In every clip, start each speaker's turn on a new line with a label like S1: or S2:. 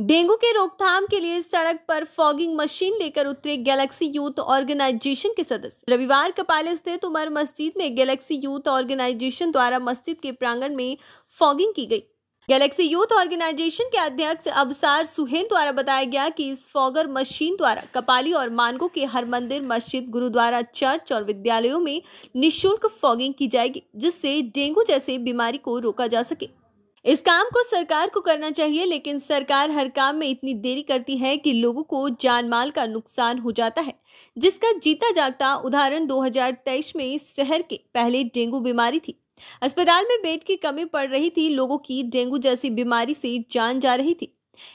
S1: dengue के रोकथाम के लिए सड़क पर फॉगिंग मशीन लेकर उतरे गैलेक्सी यूथ ऑर्गेनाइजेशन के सदस्य रविवार कपाल स्थित उमर मस्जिद में गैलेक्सी यूथ ऑर्गेनाइजेशन द्वारा मस्जिद के प्रांगण में फॉगिंग की गई गैलेक्सी यूथ ऑर्गेनाइजेशन के अध्यक्ष अवसार सुहेन द्वारा बताया गया कि इस फॉगर मशीन द्वारा कपाली और मानगो के हर मंदिर मस्जिद गुरुद्वारा चर्च और विद्यालयों में निशुल्क फॉगिंग की जाएगी जिससे डेंगू जैसे बीमारी को रोका जा सके इस काम को सरकार को करना चाहिए लेकिन सरकार हर काम में इतनी देरी करती है कि लोगों को जान माल का नुकसान हो जाता है जिसका जीता जागता उदाहरण 2023 में शहर के पहले डेंगू बीमारी थी अस्पताल में बेड की कमी पड़ रही थी लोगों की डेंगू जैसी बीमारी से जान जा रही थी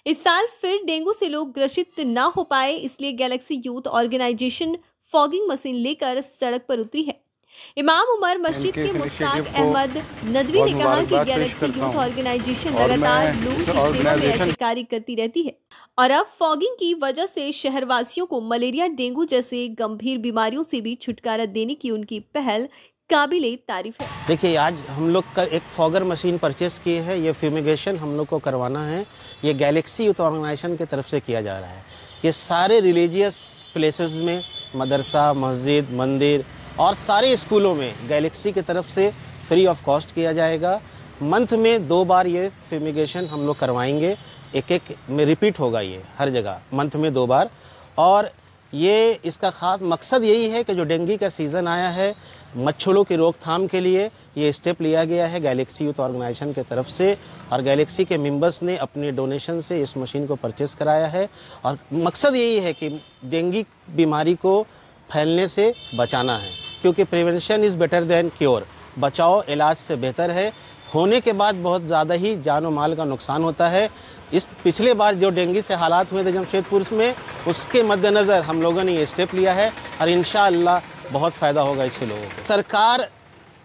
S1: इस साल फिर डेंगू से लोग ग्रसित ना हो पाए इसलिए Galaxy youth organisation fogging machine लेकर सड़क पर उतरी है इमाम उमर मस्जिद के मुस्ताक अहमद नदवी ने कहा कि गैलेक्सी यूथ ऑर्गेनाइजेशन लगातार लोग की सेवा में ऐसे कार्य करती रहती है और अब फॉगिंग की वजह से शहरवासियों को मलेरिया डेंगू जैसे गंभीर बीमारियों से भी छुटकारा देने की उनकी पहल काबिल तारीफ है
S2: देखिए आज हम लोग का एक फॉगर मशीन परचेस किए है ये फ्यूमिगेशन हम लोग को करवाना है ये गैलेक्सी यूथ ऑर्गेनाइजेशन की तरफ से किया जा रहा है ये सारे रिलीजियस प्लेसेस में मदरसा मस्जिद मंदिर और सारे स्कूलों में गैलेक्सी की तरफ से फ्री ऑफ कॉस्ट किया जाएगा मंथ में दो बार ये फेमिगेशन हम लोग करवाएंगे एक एक में रिपीट होगा ये हर जगह मंथ में दो बार और ये इसका ख़ास मकसद यही है कि जो डेंगू का सीज़न आया है मच्छरों की रोकथाम के लिए ये स्टेप लिया गया है गैलेक्सी यूथ ऑर्गेनाइजेशन के तरफ से और गैलेक्सी के मेंबर्स ने अपने डोनेशन से इस मशीन को परचेज़ कराया है और मकसद यही है कि डेंगू बीमारी को फैलने से बचाना है क्योंकि prevention is better than cure बचाओ इलाज से बेहतर है होने के बाद बहुत ज़्यादा ही जान माल का नुकसान होता है इस पिछले बार जो डेंगू से हालात हुए थे जमशेदपुर में उसके मद्देनज़र हम लोगों ने ये स्टेप लिया है और इन बहुत फ़ायदा होगा इससे लोगों को सरकार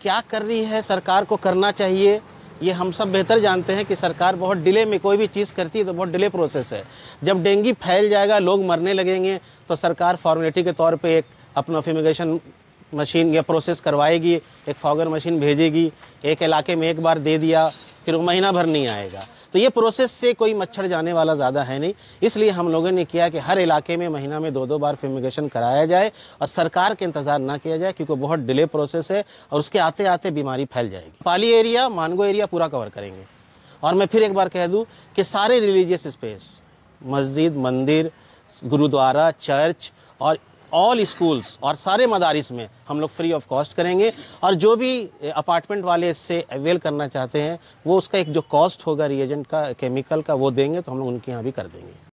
S2: क्या कर रही है सरकार को करना चाहिए ये हम सब बेहतर जानते हैं कि सरकार बहुत डिले में कोई भी चीज़ करती है तो बहुत डिले प्रोसेस है जब डेंगू फैल जाएगा लोग मरने लगेंगे तो सरकार फॉर्मेलिटी के तौर पे एक अपना फिमिगेशन मशीन या प्रोसेस करवाएगी एक फॉगर मशीन भेजेगी एक इलाके में एक बार दे दिया फिर वो महीना भर नहीं आएगा तो ये प्रोसेस से कोई मच्छर जाने वाला ज़्यादा है नहीं इसलिए हम लोगों ने किया कि हर इलाके में महीना में दो दो बार फेमिगेशन कराया जाए और सरकार के इंतज़ार ना किया जाए क्योंकि बहुत डिले प्रोसेस है और उसके आते आते बीमारी फैल जाएगी पाली एरिया मानगो एरिया पूरा कवर करेंगे और मैं फिर एक बार कह दूँ कि सारे रिलीजियस स्पेस मस्जिद मंदिर गुरुद्वारा चर्च और ऑल स्कूल्स और सारे मदारस में हम लोग फ्री ऑफ कॉस्ट करेंगे और जो भी अपार्टमेंट वाले इससे अवेल करना चाहते हैं वो उसका एक जो कॉस्ट होगा रिएजेंट का केमिकल का वो देंगे तो हम लोग उनके यहाँ भी कर देंगे